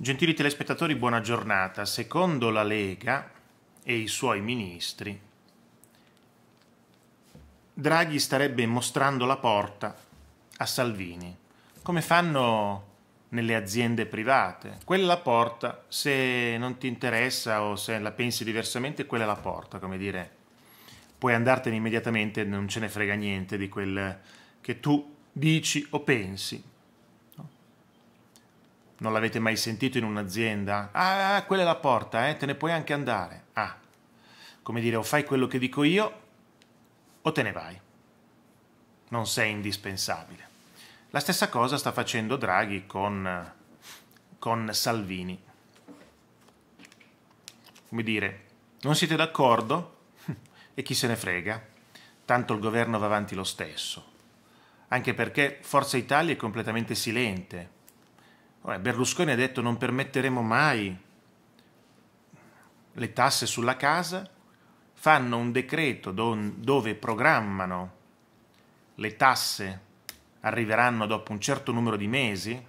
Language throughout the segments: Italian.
Gentili telespettatori, buona giornata. Secondo la Lega e i suoi ministri, Draghi starebbe mostrando la porta a Salvini, come fanno nelle aziende private. Quella porta, se non ti interessa o se la pensi diversamente, quella è la porta, come dire, puoi andartene immediatamente, non ce ne frega niente di quel che tu dici o pensi. Non l'avete mai sentito in un'azienda? Ah, quella è la porta, eh, te ne puoi anche andare. Ah, come dire, o fai quello che dico io o te ne vai. Non sei indispensabile. La stessa cosa sta facendo Draghi con, con Salvini. Come dire, non siete d'accordo? E chi se ne frega? Tanto il governo va avanti lo stesso. Anche perché Forza Italia è completamente silente Berlusconi ha detto non permetteremo mai le tasse sulla casa, fanno un decreto dove programmano le tasse arriveranno dopo un certo numero di mesi,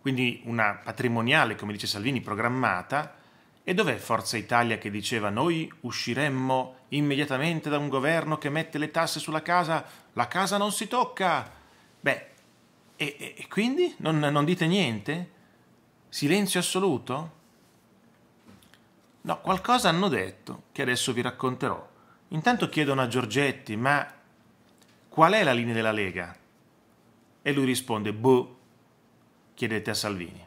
quindi una patrimoniale, come dice Salvini, programmata, e dov'è Forza Italia che diceva noi usciremmo immediatamente da un governo che mette le tasse sulla casa, la casa non si tocca? Beh, e, e, e quindi non, non dite niente? Silenzio assoluto? No, qualcosa hanno detto che adesso vi racconterò. Intanto chiedono a Giorgetti, ma qual è la linea della Lega? E lui risponde, boh, chiedete a Salvini.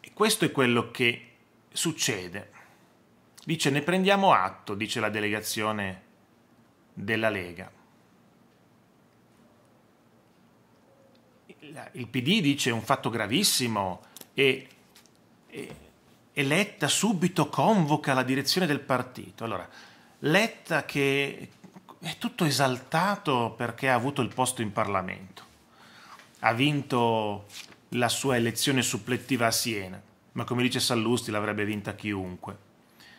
E questo è quello che succede. Dice, ne prendiamo atto, dice la delegazione della Lega. il PD dice un fatto gravissimo e, e, e Letta subito convoca la direzione del partito. Allora, Letta che è tutto esaltato perché ha avuto il posto in Parlamento, ha vinto la sua elezione supplettiva a Siena, ma come dice Sallusti l'avrebbe vinta chiunque.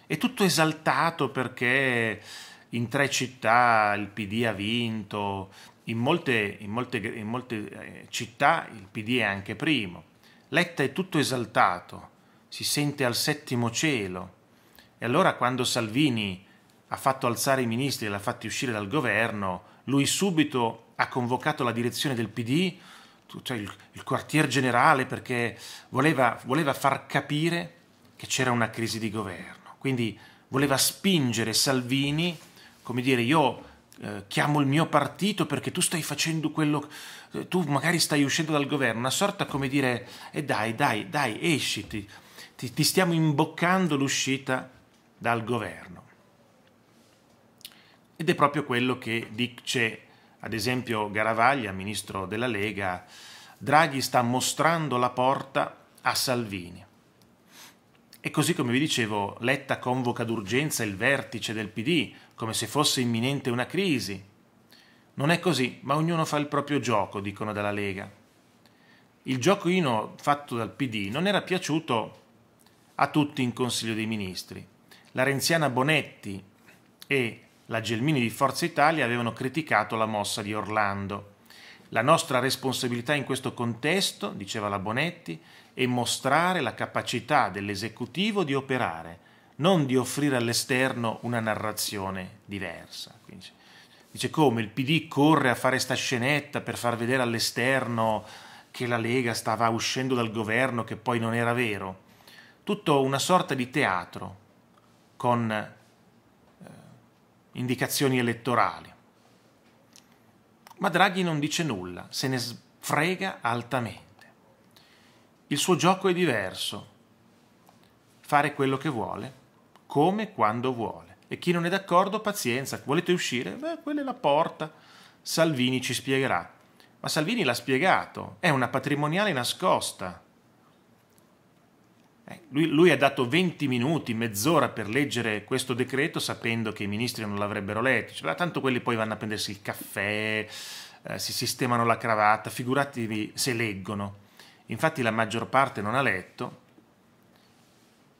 È tutto esaltato perché in tre città il PD ha vinto, in molte, in, molte, in molte, eh, città il PD è anche primo. Letta è tutto esaltato, si sente al settimo cielo. E allora quando Salvini ha fatto alzare i ministri e l'ha fatti uscire dal governo, lui subito ha convocato la direzione del PD, cioè il, il quartier generale, perché voleva, voleva far capire che c'era una crisi di governo. Quindi voleva spingere Salvini, come dire, io eh, chiamo il mio partito perché tu stai facendo quello, eh, tu magari stai uscendo dal governo, una sorta come dire, e eh dai, dai, dai, esciti, ti, ti stiamo imboccando l'uscita dal governo. Ed è proprio quello che dice, ad esempio, Garavaglia, ministro della Lega, Draghi sta mostrando la porta a Salvini. E così come vi dicevo, Letta convoca d'urgenza il vertice del PD come se fosse imminente una crisi. Non è così, ma ognuno fa il proprio gioco, dicono dalla Lega. Il giocoino fatto dal PD non era piaciuto a tutti in Consiglio dei Ministri. La renziana Bonetti e la Gelmini di Forza Italia avevano criticato la mossa di Orlando. La nostra responsabilità in questo contesto, diceva la Bonetti, è mostrare la capacità dell'esecutivo di operare non di offrire all'esterno una narrazione diversa. Quindi, dice come il PD corre a fare sta scenetta per far vedere all'esterno che la Lega stava uscendo dal governo, che poi non era vero. Tutto una sorta di teatro con eh, indicazioni elettorali. Ma Draghi non dice nulla, se ne frega altamente. Il suo gioco è diverso, fare quello che vuole come quando vuole. E chi non è d'accordo, pazienza, volete uscire? Beh, quella è la porta. Salvini ci spiegherà. Ma Salvini l'ha spiegato, è una patrimoniale nascosta. Eh, lui, lui, ha dato 20 minuti, mezz'ora per leggere questo decreto sapendo che i ministri non l'avrebbero letto. Cioè, tanto quelli poi vanno a prendersi il caffè, eh, si sistemano la cravatta, figuratevi se leggono. Infatti la maggior parte non ha letto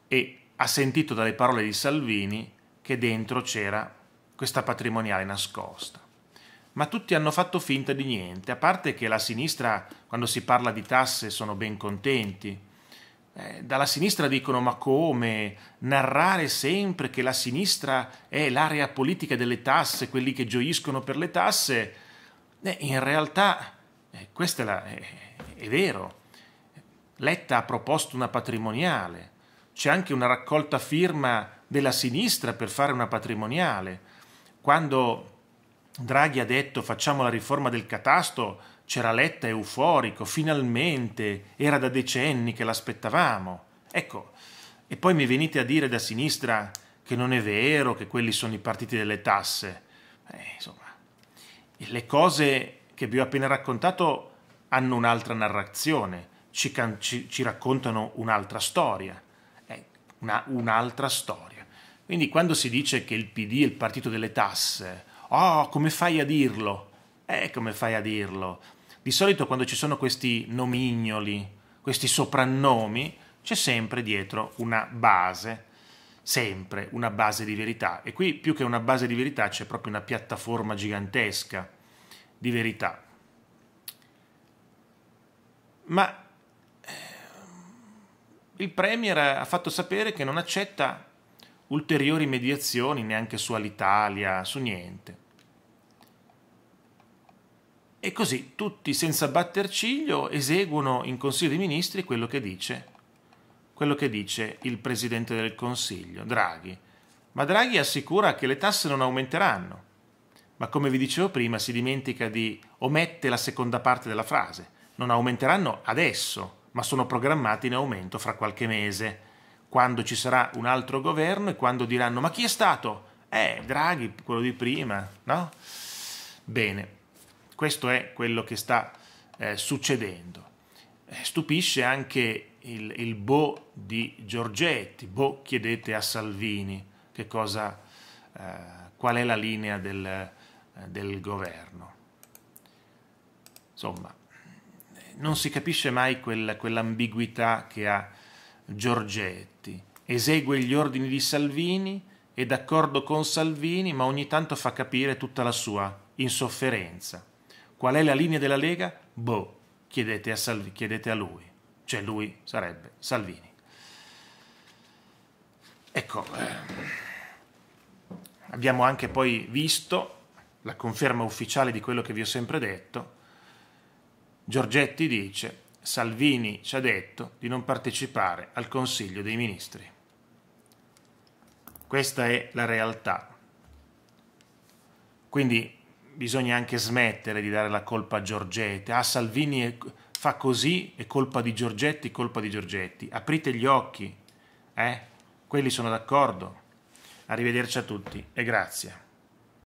e ha sentito dalle parole di Salvini che dentro c'era questa patrimoniale nascosta. Ma tutti hanno fatto finta di niente, a parte che la sinistra, quando si parla di tasse, sono ben contenti. Eh, dalla sinistra dicono ma come narrare sempre che la sinistra è l'area politica delle tasse, quelli che gioiscono per le tasse. Eh, in realtà eh, questo è, eh, è, vero. Letta ha proposto una patrimoniale, c'è anche una raccolta firma della sinistra per fare una patrimoniale. Quando Draghi ha detto facciamo la riforma del catasto, c'era Letta euforico, finalmente, era da decenni che l'aspettavamo. Ecco, e poi mi venite a dire da sinistra che non è vero, che quelli sono i partiti delle tasse. Eh, insomma, le cose che vi ho appena raccontato hanno un'altra narrazione, ci, can- ci, ci raccontano un'altra storia una, un'altra storia. Quindi quando si dice che il PD è il partito delle tasse, oh, come fai a dirlo? Eh, come fai a dirlo? Di solito quando ci sono questi nomignoli, questi soprannomi, c'è sempre dietro una base, sempre una base di verità. E qui più che una base di verità c'è proprio una piattaforma gigantesca di verità. Ma il Premier ha fatto sapere che non accetta ulteriori mediazioni neanche su Alitalia, su niente. E così tutti senza batter ciglio eseguono in Consiglio dei Ministri quello che dice quello che dice il Presidente del Consiglio, Draghi. Ma Draghi assicura che le tasse non aumenteranno. Ma come vi dicevo prima, si dimentica di omette la seconda parte della frase. Non aumenteranno adesso, ma sono programmati in aumento fra qualche mese, quando ci sarà un altro governo e quando diranno ma chi è stato? Eh, Draghi, quello di prima, no? Bene, questo è quello che sta eh, succedendo. Eh, stupisce anche il, il Bo di Giorgetti, Bo chiedete a Salvini che cosa, eh, qual è la linea del, eh, del governo. Insomma, non si capisce mai quella, quell'ambiguità che ha Giorgetti. Esegue gli ordini di Salvini, è d'accordo con Salvini, ma ogni tanto fa capire tutta la sua insofferenza. Qual è la linea della Lega? Boh, chiedete a, Salvi, chiedete a lui. Cioè lui sarebbe Salvini. Ecco, ehm, abbiamo anche poi visto la conferma ufficiale di quello che vi ho sempre detto, Giorgetti dice Salvini ci ha detto di non partecipare al Consiglio dei Ministri. Questa è la realtà. Quindi bisogna anche smettere di dare la colpa a Giorgetti. Ah, Salvini è, fa così, è colpa di Giorgetti, colpa di Giorgetti. Aprite gli occhi, eh? Quelli sono d'accordo. Arrivederci a tutti e grazie.